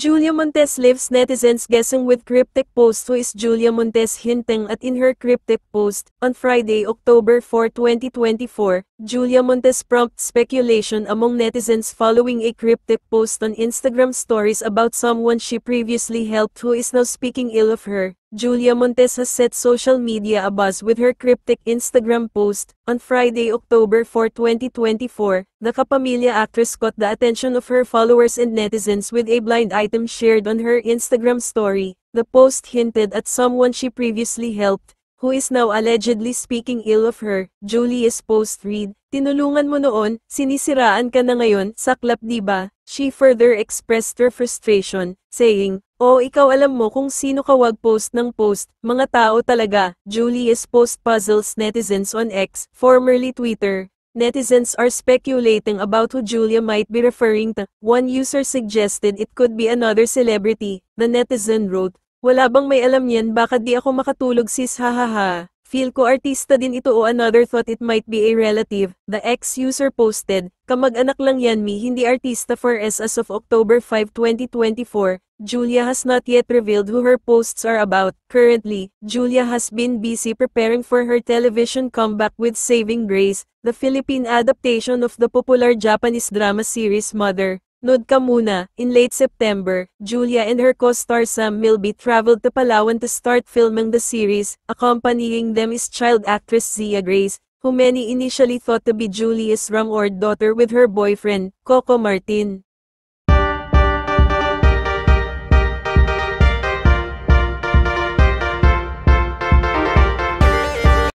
Julia Montes leaves netizens guessing with cryptic post who is Julia Montes hinting at in her cryptic post on Friday, October 4, 2024, Julia Montes prompted speculation among netizens following a cryptic post on Instagram stories about someone she previously helped who is now speaking ill of her. Julia Montes has set social media abuzz with her cryptic Instagram post. On Friday, October 4, 2024, the Kapamilya actress caught the attention of her followers and netizens with a blind item shared on her Instagram story. The post hinted at someone she previously helped, who is now allegedly speaking ill of her, Julius post read tinulungan mo noon, sinisiraan ka na ngayon, saklap diba? She further expressed her frustration, saying, Oh ikaw alam mo kung sino ka wag post ng post, mga tao talaga, Julius post puzzles netizens on X, formerly Twitter. Netizens are speculating about who Julia might be referring to. One user suggested it could be another celebrity. The netizen wrote, wala bang may alam niyan baka di ako makatulog sis hahaha. Feel ko artista din ito o another thought it might be a relative, the ex-user posted, kamag-anak lang yan mi hindi artista for S as of October 5, 2024, Julia has not yet revealed who her posts are about. Currently, Julia has been busy preparing for her television comeback with Saving Grace, the Philippine adaptation of the popular Japanese drama series Mother. Nod ka muna, in late September, Julia and her co-star Sam Milby traveled to Palawan to start filming the series, accompanying them is child actress Zia Grace, who many initially thought to be Julia's rum or daughter with her boyfriend, Coco Martin.